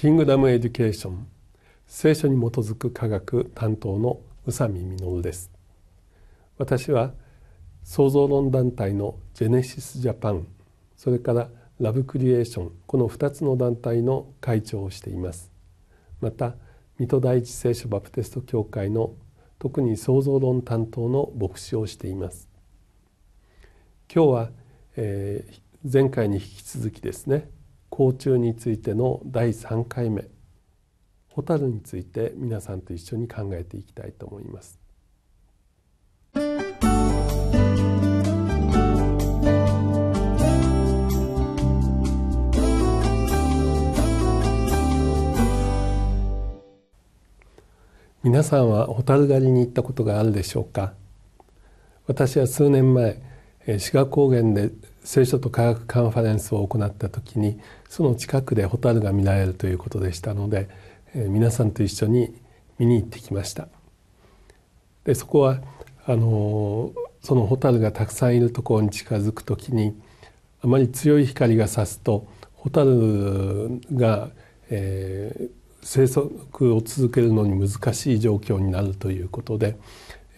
キングダムエデュケーション聖書に基づく科学担当の宇佐美実です私は創造論団体のジェネシスジャパンそれからラブクリエーションこの2つの団体の会長をしていますまた水戸第一聖書バプテスト教会の特に創造論担当の牧師をしています今日は、えー、前回に引き続きですね甲虫についての第3回目ホタルについて皆さんと一緒に考えていきたいと思います。皆さんはホタル狩りに行ったことがあるでしょうか私は数年前志賀高原で聖書と科学カンファレンスを行った時にその近くで蛍が見られるということでしたので、え皆さんと一緒に見に行ってきましたでそこはあのその蛍がたくさんいるところに近づく時にあまり強い光がさすと蛍が、えー、生息を続けるのに難しい状況になるということで、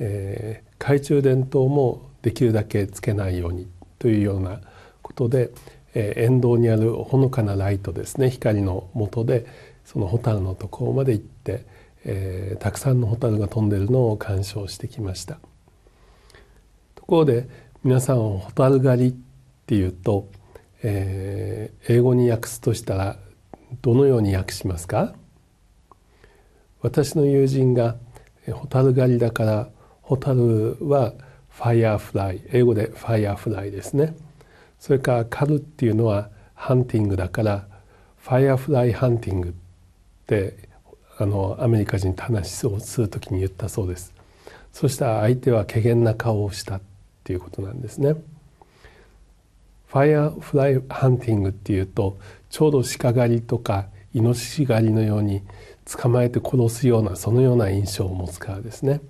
えー、懐中電灯もできるだけつけないようにというようなことで、えー、沿道にあるほのかなライトですね光の下でその蛍のところまで行って、えー、たくさんの蛍が飛んでるのを鑑賞してきましたところで皆さん蛍狩りっていうと、えー、英語に訳すとしたらどのように訳しますか私の友人が蛍狩りだから蛍は、ファイヤーフライ英語でファイヤーフライですねそれから狩るっていうのはハンティングだからファイヤーフライハンティングってあのアメリカ人と話をする時に言ったそうですそしたら相手は怪げな顔をしたっていうことなんですねファイヤーフライハンティングっていうとちょうど鹿狩りとかイノシシ狩りのように捕まえて殺すようなそのような印象を持つからですね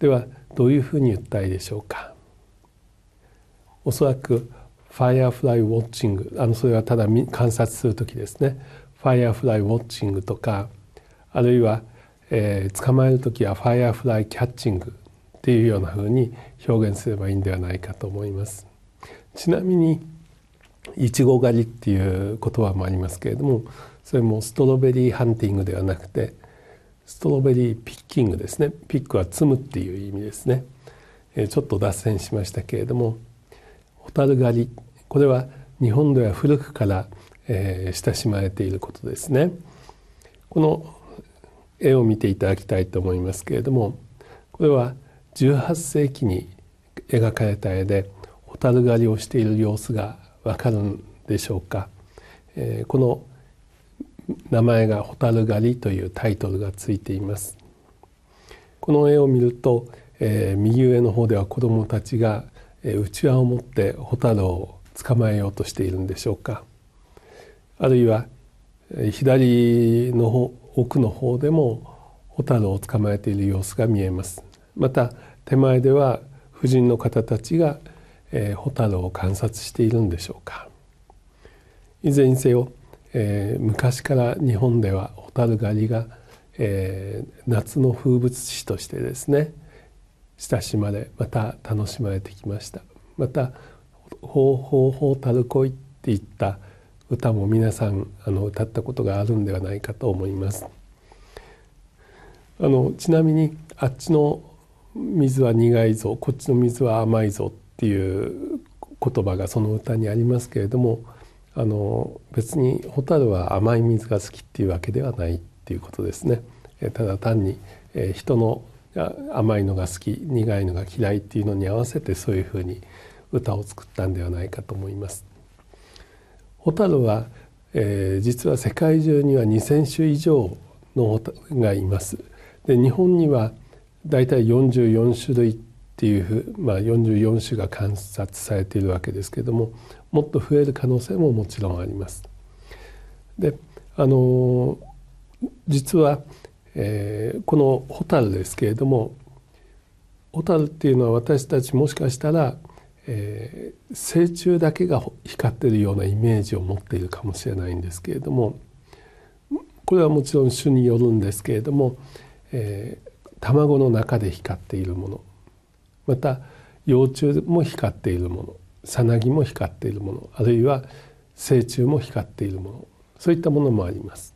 ではどういうふうに言ったらいいでしょうかおそらくファイアフライウォッチングあのそれはただ観察する時ですねファイアフライウォッチングとかあるいは、えー、捕まえる時はファイアフライキャッチングっていうようなふうに表現すればいいんではないかと思います。ちなみにイチゴ狩りっていう言葉もありますけれどもそれもストロベリーハンティングではなくてストロベリーピッキングですねピックは摘むっていう意味ですね、えちょっと脱線しましたけれどもホタル狩りこれは日本では古くから、え親しまれていることですねこの絵を見ていただきたいと思いますけれどもこれは18世紀に描かれた絵でホタル狩りをしている様子がわかるんでしょうか、えこの名前が「蛍狩り」というタイトルがついていますこの絵を見ると、えー、右上の方では子どもたちがう内輪を持って蛍を捕まえようとしているんでしょうかあるいはえ左の奥の方でも蛍を捕まえている様子が見えますまた手前では婦人の方たちがえー、を観察しているんでしょうかいずれにせよえー、昔から日本ではホタル狩りが、えー、夏の風物詩としてですね親しまれまた楽しまれてきましたまた「ほうほうほうたるこい」っていった歌も皆さんあの歌ったことがあるんではないかと思いますあのちなみにあっちの水は苦いぞこっちの水は甘いぞっていう言葉がその歌にありますけれどもあの別にホタルは甘い水が好きっていうわけではないっていうことですね。えただ単に、え人の甘いのが好き苦いのが嫌いっていうのに合わせてそういうふうに歌を作ったんではないかと思います。ホタルは、えー、実は世界中には2,000種以上のがいます。で日本にはだいたい44種類っていう、まあ、44種が観察されているわけですけれどももっと増える可能性ももちろんあります。であの実は、えー、このホタルですけれどもホタルっていうのは私たちもしかしたら、えー、成虫だけが光ってるようなイメージを持っているかもしれないんですけれどもこれはもちろん種によるんですけれども、えー、卵の中で光っているものまた幼虫も光っているものさなぎも光っているものあるいは成虫も光っているものそういったものもあります。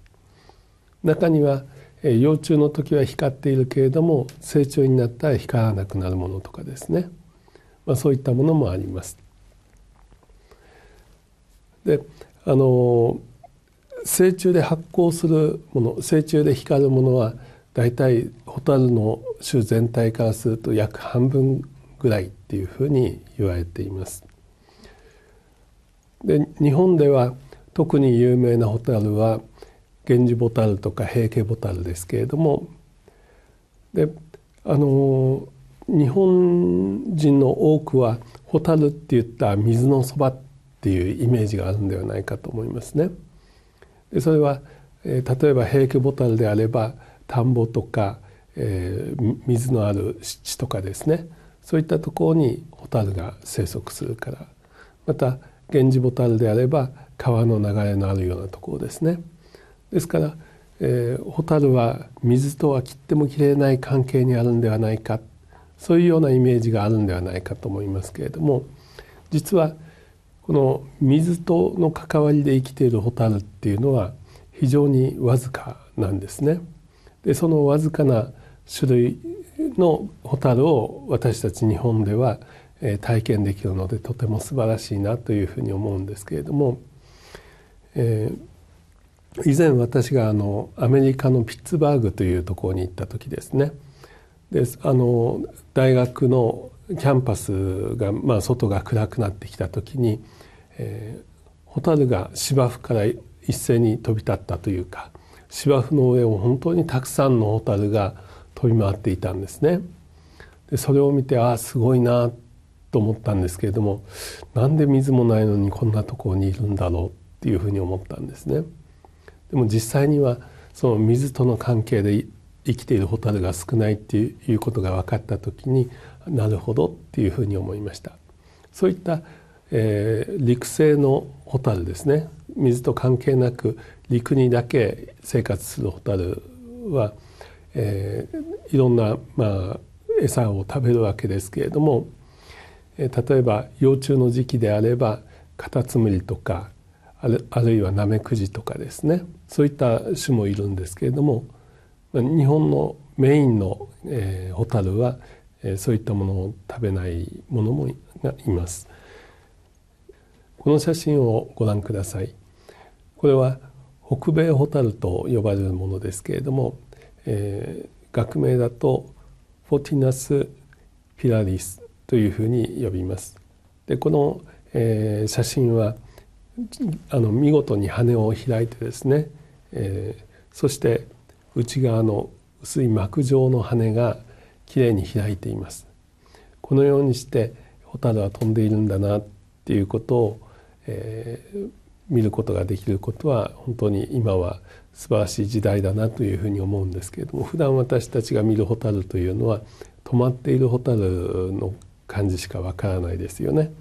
中には幼虫の時は光っているけれども成虫になったら光らなくなるものとかですね、まあ、そういったものもあります。であの成虫で発光するもの成虫で光るものは大体ホタルの種全体からすると約半分ぐらいっていうふうに言われています。で日本では特に有名なホタルは源氏ボタルとか平家ボタルですけれどもであの日本人の多くはホタルって言った水のそばっていうイメージがあるんではないかと思いますね。でそれは、え例えば平家ボタルであれば田んぼとか、えー、水のある湿地とかですねそういったところにホタルが生息するからまた源氏ボタルであれば川の流れのあるようなところですね。ですから、えー、ホタルは水とは切っても切れない関係にあるんではないかそういうようなイメージがあるんではないかと思いますけれども実はこの水との関わりで生きているホタルっていうのは非常にわずかなんですね。でそのわずかな種類のホタルを私たち日本では体験できるのでとても素晴らしいなというふうに思うんですけれども、えー、以前私があのアメリカのピッツバーグというところに行った時ですねであの大学のキャンパスが、まあ、外が暗くなってきた時に、えー、ホタルが芝生から一斉に飛び立ったというか芝生の上を本当にたくさんのホタルが飛び回っていたんですね。でそれを見てああすごいなと思ったんですけれどもなんで水もないのにこんなところにいるんだろうっていうふうに思ったんですね。でも実際にはその水との関係で生きているホタルが少ないっていうことが分かった時になるほどっていうふうに思いましたそういった、えー、陸生のホタルですね水と関係なく陸にだけ生活するホタルは、えー、いろんな、まあ、餌を食べるわけですけれども、えー、例えば幼虫の時期であればカタツムリとかあるあるいはナメクジとかですねそういった種もいるんですけれども日本のメインの、えー、ホタルは、えー、そういったものを食べないものもがいます。この写真をご覧ください。これは北米ホタルと呼ばれるものですけれども、えー、学名だとフォティナス・ピラリスというふうに呼びます。でこの、えー、写真はあの見事に羽を開いてですね、えー、そして内側の薄い膜状の羽がきれいに開いています。このようにしてホタルは飛んでいるんだなっていうことを、えー、見ることができることは本当に今は素晴らしい時代だなというふうに思うんですけれども普段私たちが見るホタルというのは止まっているホタルの感じしかわからないですよね。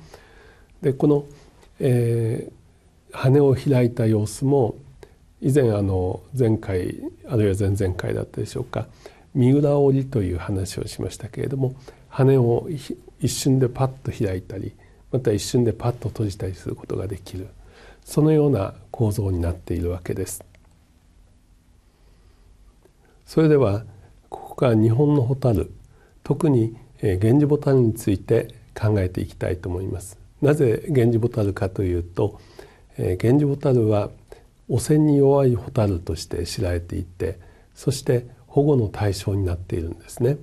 でこの、えー、羽を開いた様子も以前あの前回あるいは前々回だったでしょうか三浦織という話をしましたけれども羽を一瞬でパッと開いたりまた一瞬でパッと閉じたりすることができる。そのような構造になっているわけです。それではここから日本の蛍特に源氏ボタ蛍について考えていきたいと思います。なぜ源氏ボタ蛍かというと源氏ボタ蛍は汚染に弱い蛍として知られていてそして保護の対象になっているんですね。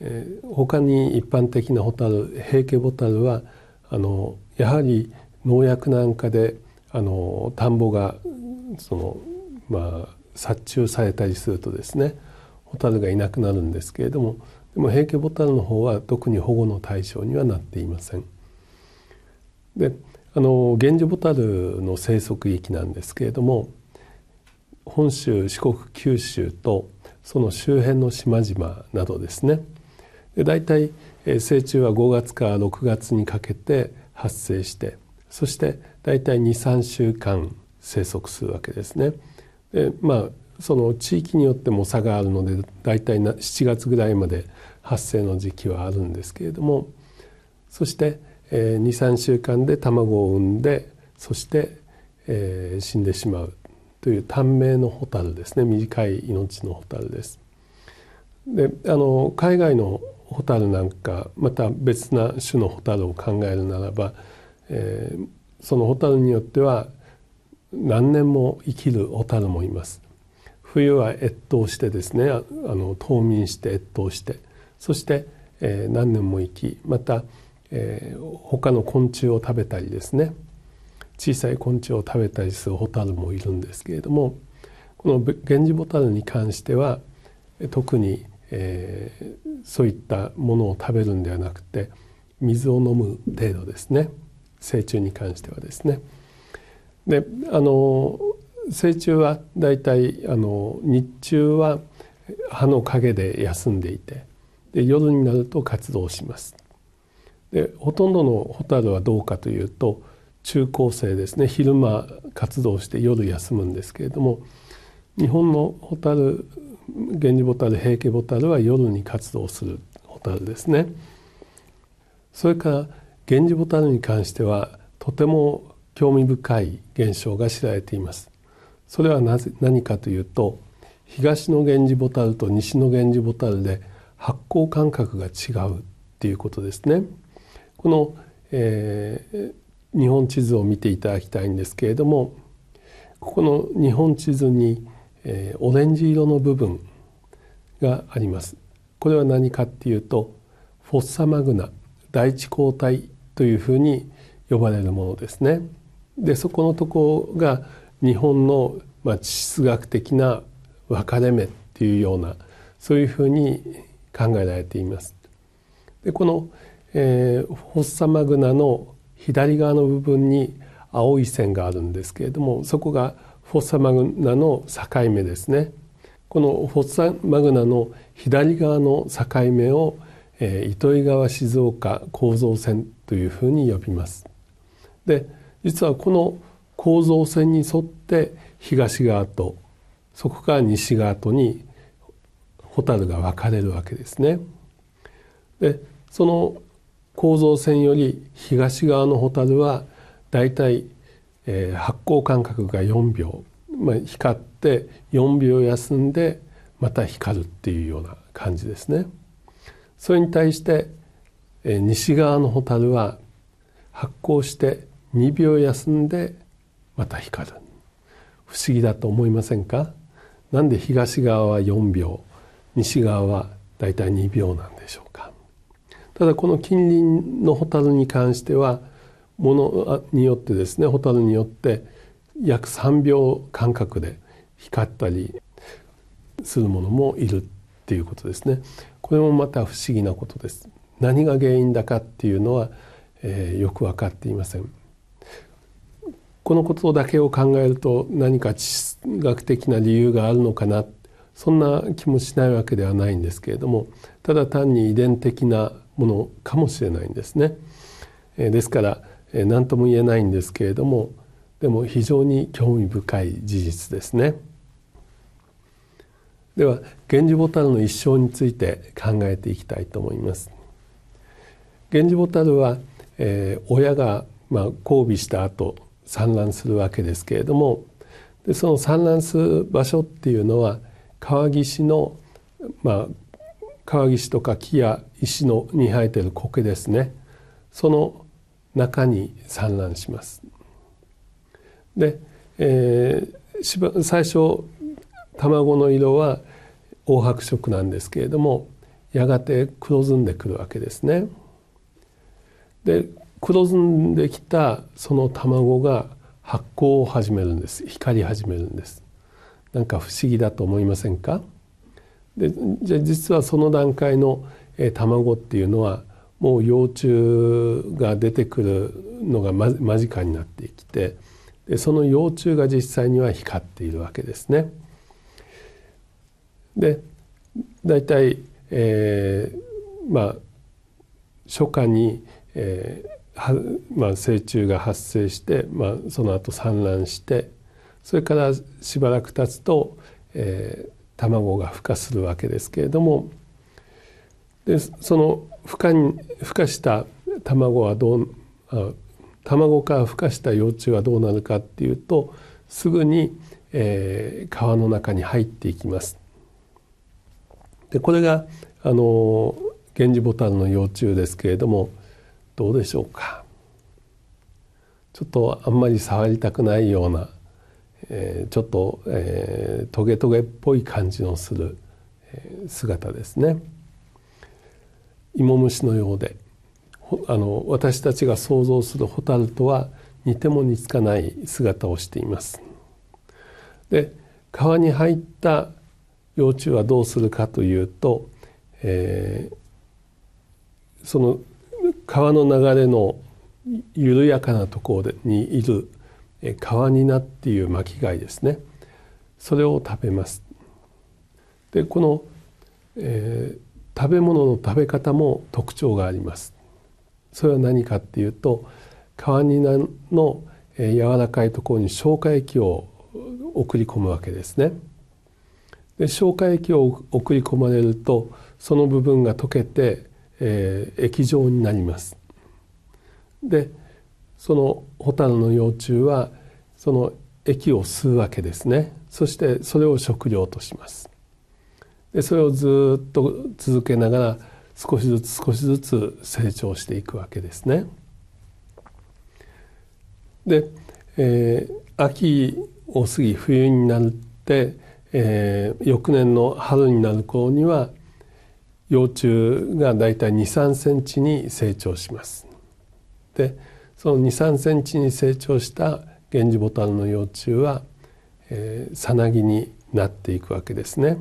えー、他に一般的な蛍平家ボタ蛍はあのやはり農薬なんかであの田んぼがそのまあ殺虫されたりするとですねホタルがいなくなるんですけれどもでも平家ボタルの方は特に保護の対象にはなっていません。であの源氏ボタルの生息域なんですけれども本州四国九州とその周辺の島々などですねで大体成虫は5月から6月にかけて発生してそして大体23週間生息するわけですね。でまあその地域によっても差があるので大体7月ぐらいまで発生の時期はあるんですけれどもそして、えー、23週間で卵を産んでそして、えー、死んでしまうという短命のホタルですね短い命のホタルです。であの海外のホタルなんかまた別な種のホタルを考えるならば、えーその蛍によっては何年も生きる蛍もいます冬は越冬してですねあの冬眠して越冬してそして、えー、何年も生きまた、えー、他の昆虫を食べたりですね小さい昆虫を食べたりする蛍もいるんですけれどもこの源氏蛍に関しては特に、えー、そういったものを食べるんではなくて水を飲む程度ですね。成虫に関してはですね。であの成虫はだいたいあの日中は葉の陰で休んでいてで夜になると活動します。でほとんどのホタルはどうかというと中高生ですね昼間活動して夜休むんですけれども日本のホタル源氏ボタル平家ボタルは夜に活動するホタルですね。それから源氏ボタルに関してはとても興味深い現象が知られていますそれはなぜ何かというと東の源氏ボタルと西の源氏ボタルで発光感覚が違うっていうことですねこの、えー、日本地図を見ていただきたいんですけれどもここの日本地図に、えー、オレンジ色の部分がありますこれは何かっていうとフォッサマグナ第一抗体というふうに呼ばれるものですね。でそこのところが日本の、まあ、地質学的な分かれ目っていうようなそういうふうに考えられています。でこの、えー、フォッサマグナの左側の部分に青い線があるんですけれどもそこがフォッサマグナの境目ですね。このフォッサマグナの左側の境目を、えー、糸魚川静岡構造線というふうに呼びます。で実はこの構造線に沿って東側とそこから西側とに蛍が分かれるわけですね。でその構造線より東側の蛍はだいたい発光間隔が4秒、まあ、光って4秒休んでまた光るっていうような感じですね。それに対して西側のホタルは発光して2秒休んでまた光る不思議だと思いませんかなんで東側は4秒西側はだいたい2秒なんでしょうかただこの近隣のホタルに関してはものによってですねホタルによって約3秒間隔で光ったりするものもいるっていうことですねこれもまた不思議なことです何が原因だかっていうのは、えー、よく分かっていません。このことだけを考えると何か地質学的な理由があるのかなそんな気もしないわけではないんですけれどもただ単に遺伝的なものかもしれないんですね。えー、ですからえ何とも言えないんですけれどもでも非常に興味深い事実ですね。では源氏ボタルの一生について考えていきたいと思います。源氏蛍は、えー、親が、まあ、交尾した後産卵するわけですけれどもでその産卵する場所っていうのは川岸の、まあ、川岸とか木や石のに生えてる苔ですねその中に産卵します。で、えー、しば最初卵の色は黄白色なんですけれどもやがて黒ずんでくるわけですね。で黒ずんできたその卵が発光を始めるんです光り始めるんですなんか不思議だと思いませんかでじゃあ実はその段階の、え卵っていうのはもう幼虫が出てくるのが間近になってきてでその幼虫が実際には光っているわけですね。で大体、えー、まあ初夏にえーまあ、成虫が発生して、まあ、その後産卵してそれからしばらく経つと、えー、卵が孵化するわけですけれどもでその孵化に孵化した卵はどうあ卵から孵化した幼虫はどうなるかっていうとすぐに、えー、川の中に入っていきます。でこれがあのゲンジボタルの幼虫ですけれどもどうでしょうかちょっとあんまり触りたくないような、えー、ちょっと、えー、トゲトゲっぽい感じのする、えー、姿ですね。芋虫のようであの私たちが想像するホタルとは似ても似つかない姿をしています。で川に入った幼虫はどうするかというと、えー、その川の流れの緩やかなところにいる川になっていう巻貝ですねそれを食べますでこの、えー、食べ物の食べ方も特徴がありますそれは何かっていうと川になの柔らかいところに消化液を送り込むわけですねで消化液を送り込まれるとその部分が溶けてえ液状になります。でそのホタルの幼虫はその液を吸うわけですねそしてそれを食料としますでそれをずっと続けながら少しずつ少しずつ成長していくわけですねで、えー、秋を過ぎ冬になって、えー、翌年の春になる頃には幼虫がだいたい2 3センチに成長しますでその2 3センチに成長したゲンジボタンの幼虫は、えさなぎになっていくわけですね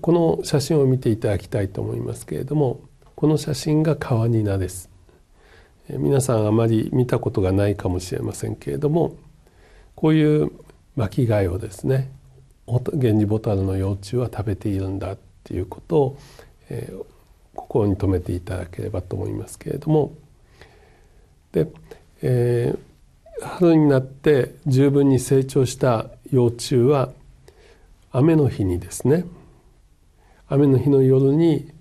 この写真を見ていただきたいと思いますけれどもこの写真が川ニナです、え皆さんあまり見たことがないかもしれませんけれどもこういう巻貝をですねゲンジボタルの幼虫は食べているんだっていうことを、えー、ここに留めていただければと思いますけれどもで、えー、春になって十分に成長した幼虫は雨の日にですね雨の日の夜に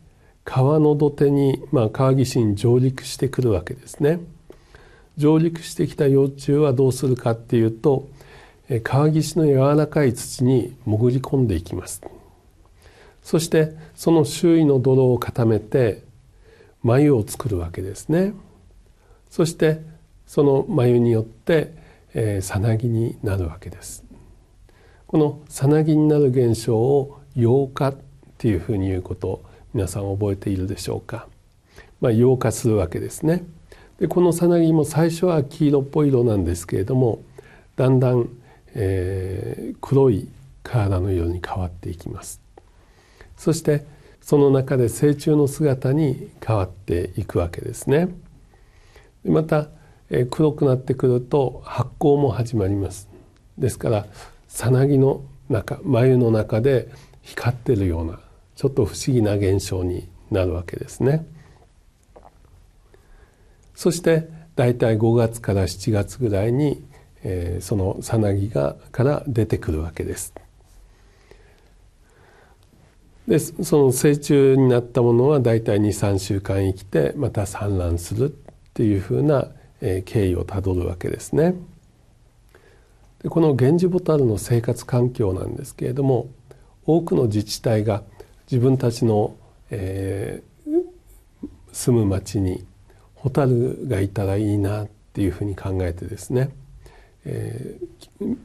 川の土手に、まあ、川岸に上陸してくるわけですね。上陸してきた幼虫はどうするかっていうと川岸の柔らかい土に潜り込んでいきます。そしてその周囲の泥を固めて眉を作るわけですねそしてその眉によってさなぎになるわけですこのさなぎになる現象を溶化っていうふうに言うこと皆さん覚えているでしょうか、まあ、溶化するわけですねでこのさなぎも最初は黄色っぽい色なんですけれどもだんだん、えー、黒い体の色に変わっていきますそしてその中で成虫の姿に変わっていくわけですね。また黒くなってくると発酵も始まります。ですからさなぎの中眉の中で光っているようなちょっと不思議な現象になるわけですね。そしてだいたい5月から7月ぐらいに、えー、そのさなぎがから出てくるわけです。でその成虫になったものは大体23週間生きてまた産卵するっていうふうな、え経緯をたどるわけですね。でこのゲンジボタルの生活環境なんですけれども多くの自治体が自分たちの、えー、住む町にホタルがいたらいいなっていうふうに考えてですね、えー、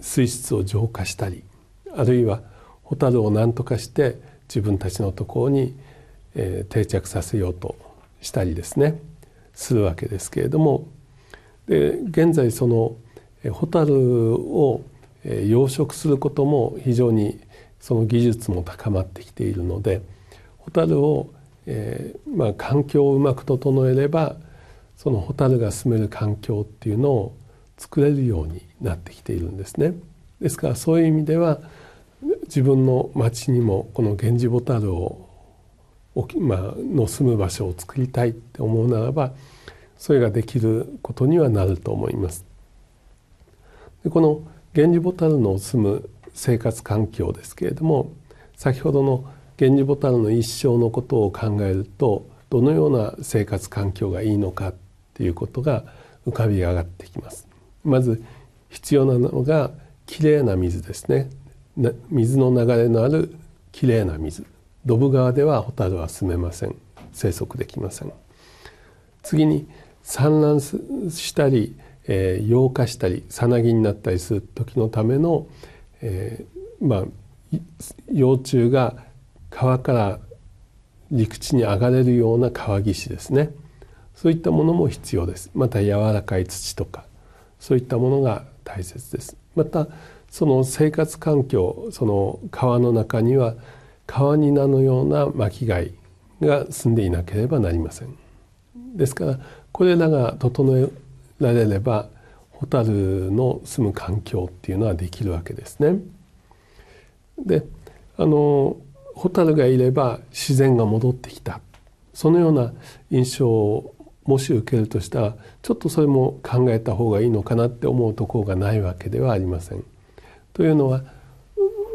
水質を浄化したりあるいはルを何とかして自分たちのところに、定着させようとしたりですねするわけですけれどもで現在その蛍を養殖することも非常にその技術も高まってきているので蛍を、えー、まあ、環境をうまく整えればその蛍が住める環境っていうのを作れるようになってきているんですね。ですからそういう意味では自分の町にもこの源氏ルを、まあの住む場所を作りたいって思うならばそれができることにはなると思います。でこの源氏ルの住む生活環境ですけれども先ほどの源氏ルの一生のことを考えるとどのような生活環境がいいのかっていうことが浮かび上がってきます。まず必要なのがきれいな水ですね水の流れのあるきれいな水ドブ川ではホタルは住めません生息できません次に産卵したり、えー、溶化したりさなぎになったりする時のための、えー、まあ幼虫が川から陸地に上がれるような川岸ですねそういったものも必要ですまた柔らかい土とかそういったものが大切ですまたその生活環境その川の中には川に名のような巻貝が住んでいなければなりませんですからこれらが整えられればホタルの住む環境っていうのはできるわけですねであのホタルがいれば自然が戻ってきたそのような印象をもし受けるとしたらちょっとそれも考えた方がいいのかなって思うところがないわけではありません。というのは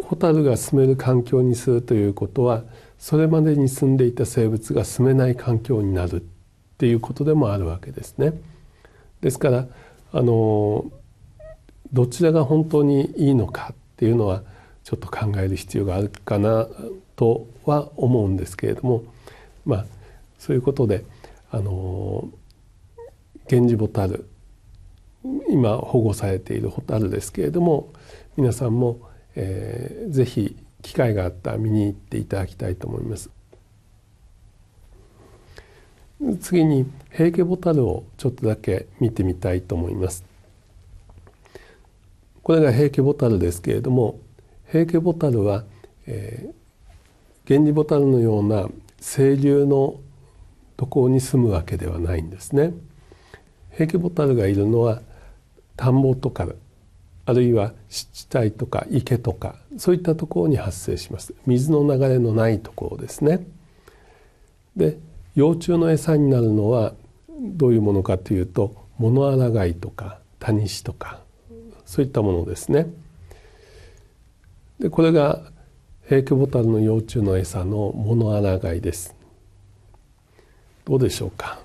蛍が住める環境にするということはそれまでに住んでいた生物が住めない環境になるっていうことでもあるわけですね。ですからあのどちらが本当にいいのかっていうのはちょっと考える必要があるかなとは思うんですけれどもまあそういうことであの源氏蛍今保護されている蛍ですけれども皆さんも、えー、ぜひ機会があったら見に行っていただきたいと思います。次に平家ボタルをちょっとだけ見てみたいと思います。これが平家ボタルですけれども平家ボタルは、えー、源氏ボタルのような清流の渡航に住むわけではないんですね。平家ボタルがいるのは田んぼとかあるいは湿地帯とか池とかそういったところに発生します水の流れのないところですねで幼虫の餌になるのはどういうものかというとモノアラガイとかタニシとかそういったものですねでこれがヘイケボタルの幼虫の餌のモノアラガイですどうでしょうか、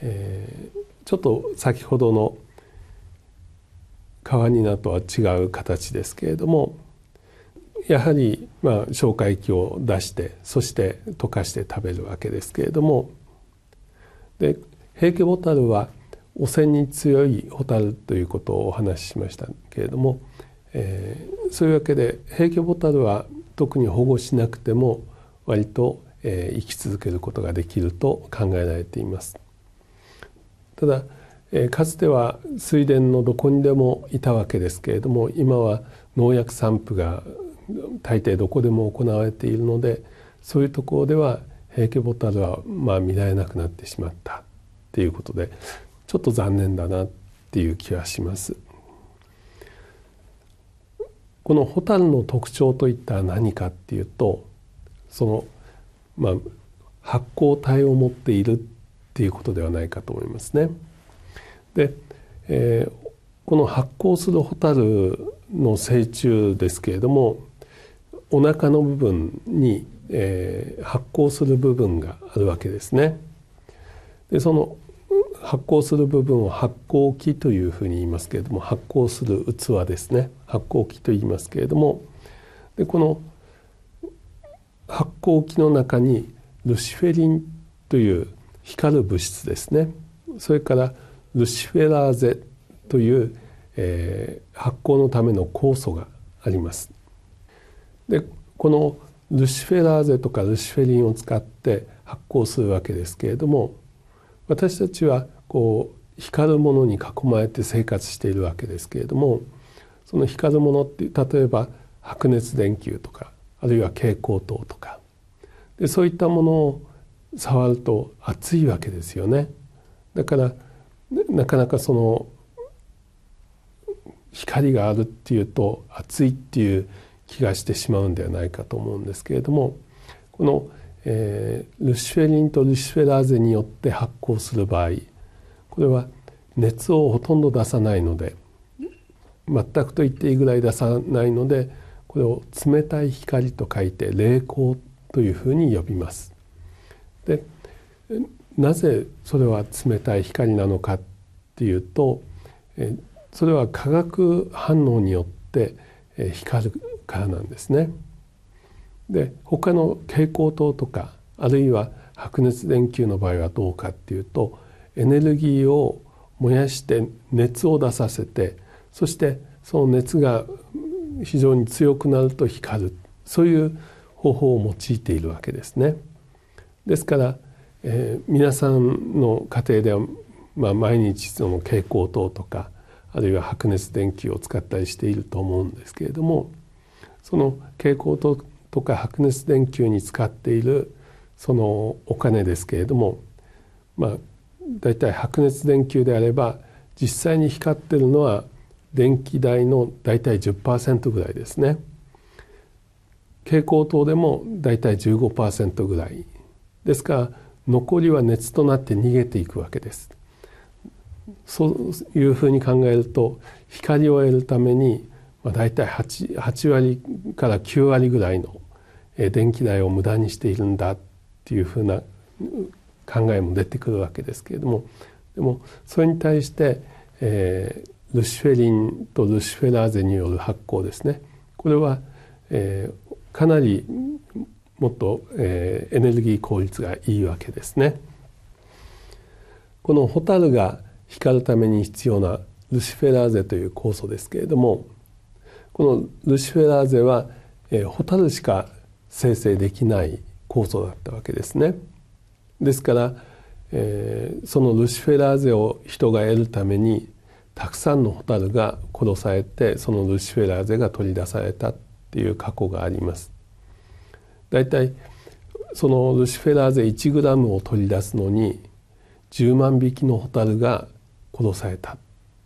えー、ちょっと先ほどの川になとは違う形ですけれどもやはりまあ消化液を出してそして溶かして食べるわけですけれどもで平家ボタルは汚染に強いホタルということをお話ししましたけれども、えー、そういうわけで平家ボタルは特に保護しなくても割と、えー、生き続けることができると考えられています。ただえかつては水田のどこにでもいたわけですけれども今は農薬散布が大抵どこでも行われているのでそういうところでは平家ボタルはまあ見られなくなってしまったっていうことでちょっと残念だなっていう気はします。このホタルの特徴といったら何かっていうとその、まあ、発光体を持っているっていうことではないかと思いますね。で、えー、この発光するホタルの成虫ですけれどもお腹の部分に、えー、発光する部分があるわけですね。でその発光する部分を発光器というふうに言いますけれども発光する器ですね発光器と言いますけれどもでこの発光器の中にルシフェリンという光る物質ですねそれからルシフェラーゼという、えー、発酵のための酵素があります。でこのルシフェラーゼとかルシフェリンを使って発酵するわけですけれども私たちはこう光るものに囲まれて生活しているわけですけれどもその光るものって例えば白熱電球とかあるいは蛍光灯とかでそういったものを触ると熱いわけですよね。だからなかなかその光があるっていうと熱いっていう気がしてしまうんではないかと思うんですけれどもこの、えー、ルシフェリンとルシフェラーゼによって発光する場合これは熱をほとんど出さないので全くと言っていいぐらい出さないのでこれを冷たい光と書いて冷光というふうに呼びます。でなぜそれは冷たい光なのかっていうとそれは化学反応によって光るからなんですね。で他の蛍光灯とかあるいは白熱電球の場合はどうかっていうとエネルギーを燃やして熱を出させてそしてその熱が非常に強くなると光るそういう方法を用いているわけですね。ですからえー、皆さんの家庭では、まあ、毎日その蛍光灯とかあるいは白熱電球を使ったりしていると思うんですけれどもその蛍光灯とか白熱電球に使っているそのお金ですけれどもまあ大体白熱電球であれば実際に光ってるのは電気代の大体10%ぐらいですね蛍光灯でも大体15%ぐらいですから残りは熱となって逃げていくわけです。そういうふうに考えると光を得るために、まあ、大体 8, 8割から9割ぐらいの電気代を無駄にしているんだっていうふうな考えも出てくるわけですけれどもでもそれに対して、えー、ルシフェリンとルシフェラーゼによる発酵ですねこれは、えー、かなりもっと、えー、エネルギー効率がいいわけですね。このホタルが光るために必要なルシフェラーゼという酵素ですけれどもこのルシフェラーゼは、えー、ホタルしか生成できない酵素だったわけですね。ですから、えー、そのルシフェラーゼを人が得るためにたくさんのホタルが殺されてそのルシフェラーゼが取り出されたっていう過去があります。だいたいそのルシフェラーゼ1ムを取り出すのに10万匹のホタルが殺されたっ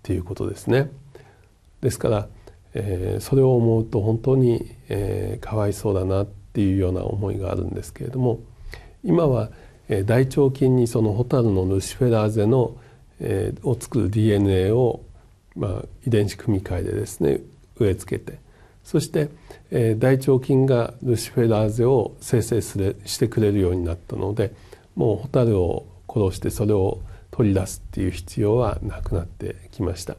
ていうことですね。ですから、えー、それを思うと本当に、えー、かわいそうだなっていうような思いがあるんですけれども今は、えー、大腸菌にそのホタルのルシフェラーゼの、えー、を作る DNA を、まあ、遺伝子組み換えでですね植え付けてそして、えー、大腸菌がルシフェラーゼを生成すれしてくれるようになったのでもうホタルを殺してそれを取り出すっていう必要はなくなってきました。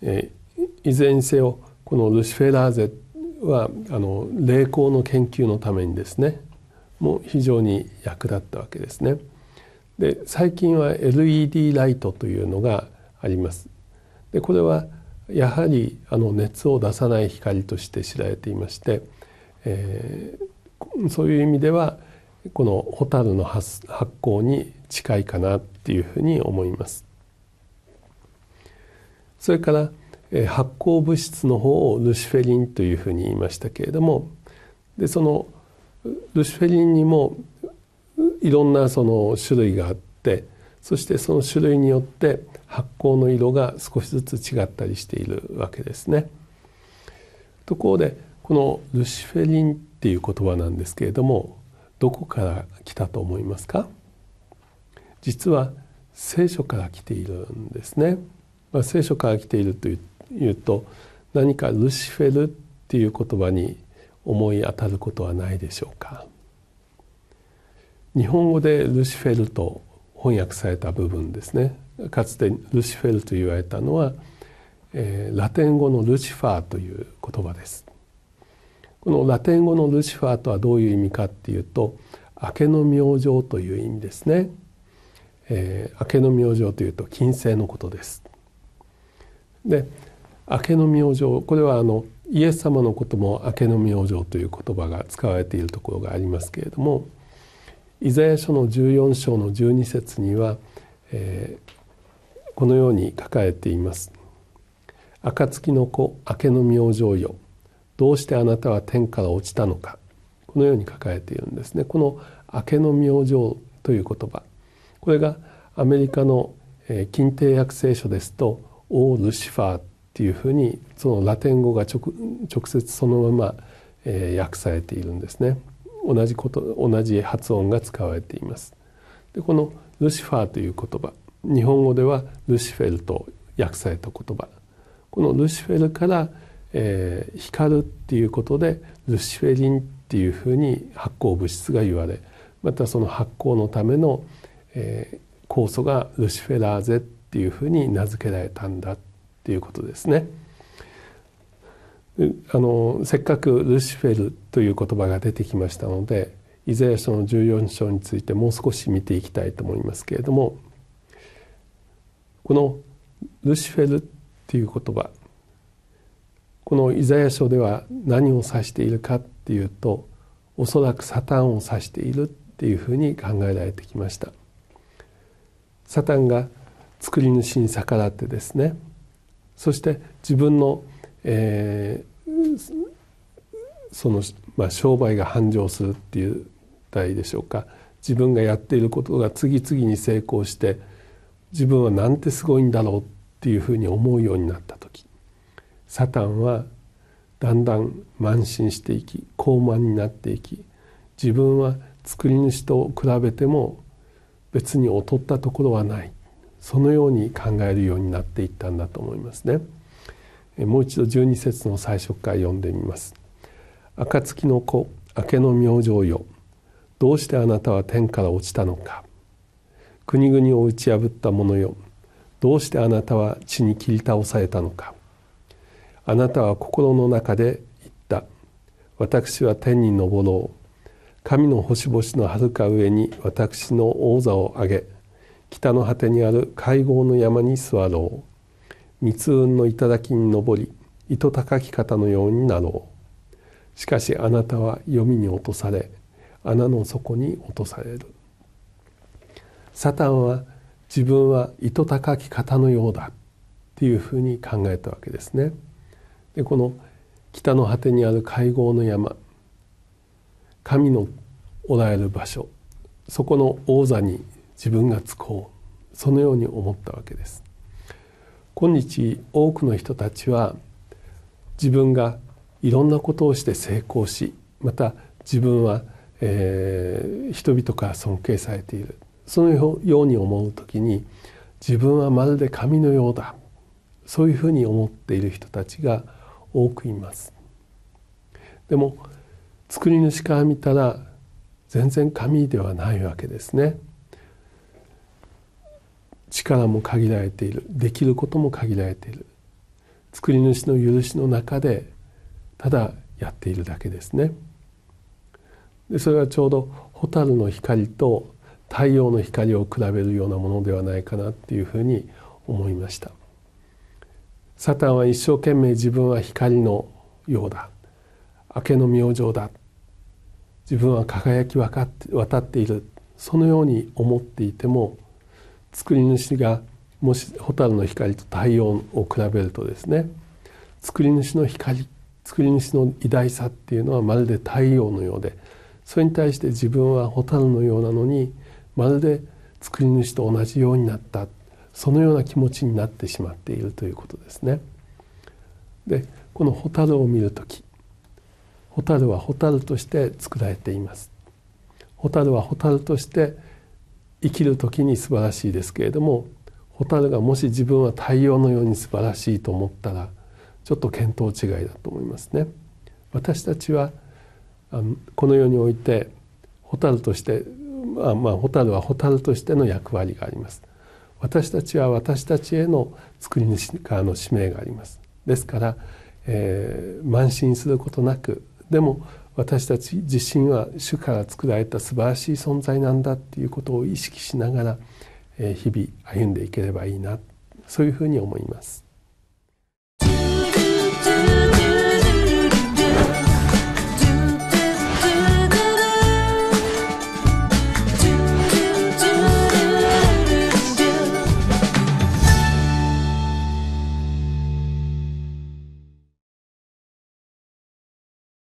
えー、いずれにせよこのルシフェラーゼはあの霊光の研究のためにですねもう非常に役立ったわけですね。で最近は LED ライトというのがあります。でこれはやはりあの熱を出さない光として知られていまして、えー、そういう意味ではこの蛍の発発光に近いかなっていうふうに思います。それから、えー、発光物質の方をルシフェリンというふうに言いましたけれどもでそのルシフェリンにもいろんなその種類があってそしてその種類によって発酵の色が少しずつ違ったりしているわけですね。ところでこのルシフェリンっていう言葉なんですけれどもどこから来たと思いますか実は聖書から来ているんですね。まあ、聖書から来ているというと何かルシフェルっていう言葉に思い当たることはないでしょうか。日本語でルシフェルと翻訳された部分ですねかつてルシフェルと言われたのは、えー、ラテン語のルシファーという言葉ですこのラテン語のルシファーとはどういう意味かっていうと明けの明星という意味ですね、えー、明けの明星というと金星のことですで明けの明星これはあのイエス様のことも明けの明星という言葉が使われているところがありますけれどもイザヤ書の14章の12節には、えー、このように書かれています「暁の子明けの明星よどうしてあなたは天から落ちたのか」このように書かれているんですね。この明けの明星という言葉これがアメリカの近帝訳聖書ですと「オールシファー」っていうふうにそのラテン語が直接そのまま、訳されているんですね。同じこと同じ発音が使われていますでこのルシファーという言葉日本語ではルシフェルと訳された言葉このルシフェルから、えー、光るっていうことでルシフェリンっていうふうに発光物質が言われまたその発光のための、えー、酵素がルシフェラーゼっていうふうに名付けられたんだっていうことですね。あのせっかくルシフェルという言葉が出てきましたのでイザヤ書の14章についてもう少し見ていきたいと思いますけれどもこのルシフェルっていう言葉このイザヤ書では何を指しているかっていうとおそらくサタンを指しているっていうふうに考えられてきました。サタンが作り主に逆らってですねそして自分のえー、その、まあ、商売が繁盛するっていう題でしょうか自分がやっていることが次々に成功して自分はなんてすごいんだろうっていうふうに思うようになった時サタンはだんだん慢心していき高慢になっていき自分は作り主と比べても別に劣ったところはないそのように考えるようになっていったんだと思いますね。もう一度12節の最初から読んでみます「暁の子明けの明星よどうしてあなたは天から落ちたのか国々を打ち破った者よどうしてあなたは地に切り倒されたのかあなたは心の中で言った私は天に昇ろう神の星々のはるか上に私の王座を上げ北の果てにある会合の山に座ろう密雲の頂に登り糸高き方のようになろうしかしあなたは読みに落とされ穴の底に落とされるサタンは自分は糸高き方のようだっていうふうに考えたわけですねでこの北の果てにある会合の山神のおられる場所そこの王座に自分がつこうそのように思ったわけです今日多くの人たちは自分がいろんなことをして成功しまた自分は、えー、人々から尊敬されているそのように思う時に自分はまるで神のようだそういうふうに思っている人たちが多くいます。でも作り主から見たら全然神ではないわけですね。力も限られているできることも限られている作り主の許しの中でただやっているだけですねでそれはちょうど蛍の光と太陽の光を比べるようなものではないかなっていうふうに思いましたサタンは一生懸命自分は光のようだ明けの明星だ自分は輝き渡っているそのように思っていても作り主がもし蛍の光と太陽を比べるとですね作り主の光作り主の偉大さっていうのはまるで太陽のようでそれに対して自分は蛍のようなのにまるで作り主と同じようになったそのような気持ちになってしまっているということですね。でこの蛍を見る時蛍は蛍として作られています。蛍は蛍として生きる時に素晴らしいですけれども蛍がもし自分は太陽のように素晴らしいと思ったらちょっと見当違いだと思いますね。私たちはこの世において蛍としてまあ、まあ、蛍は蛍としての役割があります。私たちは私たちへの作り主からの使命があります。ですから、えー、慢心することなくでも私たち自身は主から作られた素晴らしい存在なんだっていうことを意識しながら日々歩んでいければいいなそういうふうに思います。